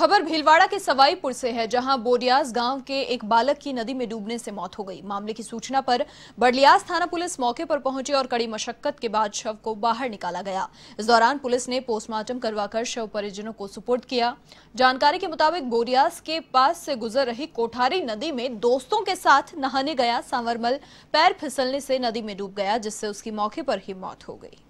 खबर भीलवाड़ा के सवाईपुर से है जहां बोरियास गांव के एक बालक की नदी में डूबने से मौत हो गई मामले की सूचना पर बड़लियास थाना पुलिस मौके पर पहुंची और कड़ी मशक्कत के बाद शव को बाहर निकाला गया इस दौरान पुलिस ने पोस्टमार्टम करवाकर शव परिजनों को सुपुर्द किया जानकारी के मुताबिक बोरियास के पास से गुजर रही कोठारी नदी में दोस्तों के साथ नहाने गया सांवरमल पैर फिसलने से नदी में डूब गया जिससे उसकी मौके पर ही मौत हो गई